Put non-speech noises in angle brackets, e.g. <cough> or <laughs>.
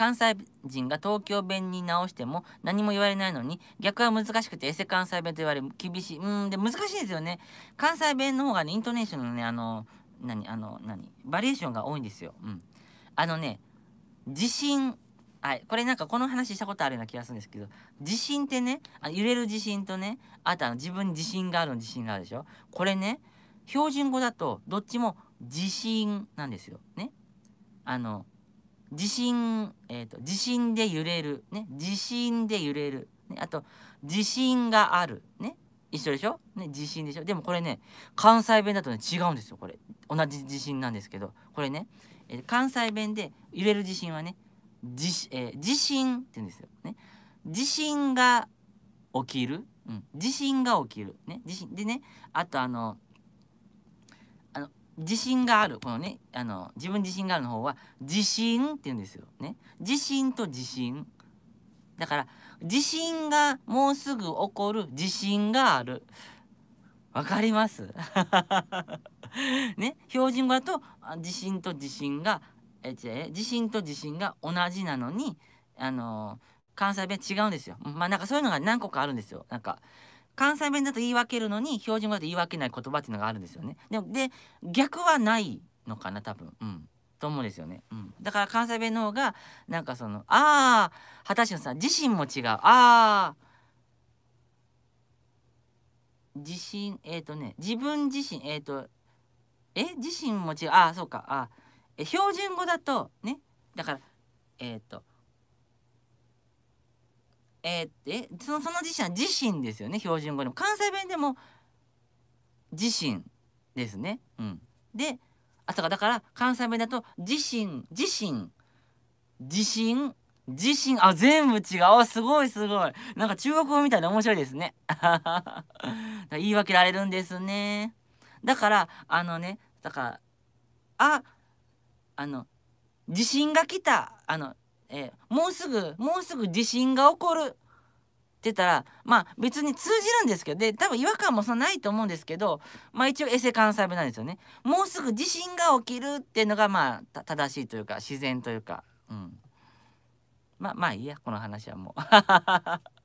関西人が東京弁に直しても何も言われないのに逆は難しくてエセ関西弁と言われる厳しいうんで難しいですよね関西弁の方がねイントネーションのねあの何あの何バリエーションが多いんですよ、うん、あのね地震はい、これなんかこの話したことあるような気がするんですけど地震ってねあ揺れる地震とねあとあの自分に自信があるの自信があるでしょこれね標準語だとどっちも自信なんですよ。ねあの地震、えーと、地震で揺れる、ね、地震で揺れる、ね、あと地震がある、ね、一緒でしょ、ね、地震でしょでもこれね関西弁だとね違うんですよこれ同じ地震なんですけどこれね、えー、関西弁で揺れる地震はね地,、えー、地震って言うんですよ、ね、地震が起きる、うん、地震が起きる、ね、地震でねあとあの「自信があるこのねあの自分自信があるの方は自信って言うんですよ。ね、自信と自信だから自信がもうすぐ起こる自信がある。わかります <laughs> ね標準語だと自信と自信がえ自信と自信が同じなのにあの関西弁違うんですよ。まあなんかそういうのが何個かあるんですよ。なんか関西弁だと言い分けるのに標準語だと言い訳ない言葉っていうのがあるんですよね。でで逆はないのかな多分。うんと思うんですよね、うん、だから関西弁の方がなんかその「ああ畑島さん自身も違う」ああ自信えっ、ー、とね自分自身えっ、ー、とえ自身も違うああそうかあえ標準語だとねだからえっ、ー、とえー、そのその自身は自身ですよね標準語でも関西弁でも自身ですね。うん、であそうかだから関西弁だと自身自身自身自身あ全部違うすごいすごいなんか中国語みたいで面白いですね <laughs> 言い訳られるんですねだからあのねだからああの地震が来たあのえー、もうすぐもうすぐ地震が起こるって言ったらまあ別に通じるんですけどで多分違和感もそんなないと思うんですけどまあ一応エセ関西弁なんですよね。もうすぐ地震が起きるっていうのがまあ正しいというか自然というか、うん、まあまあいいやこの話はもう。<laughs>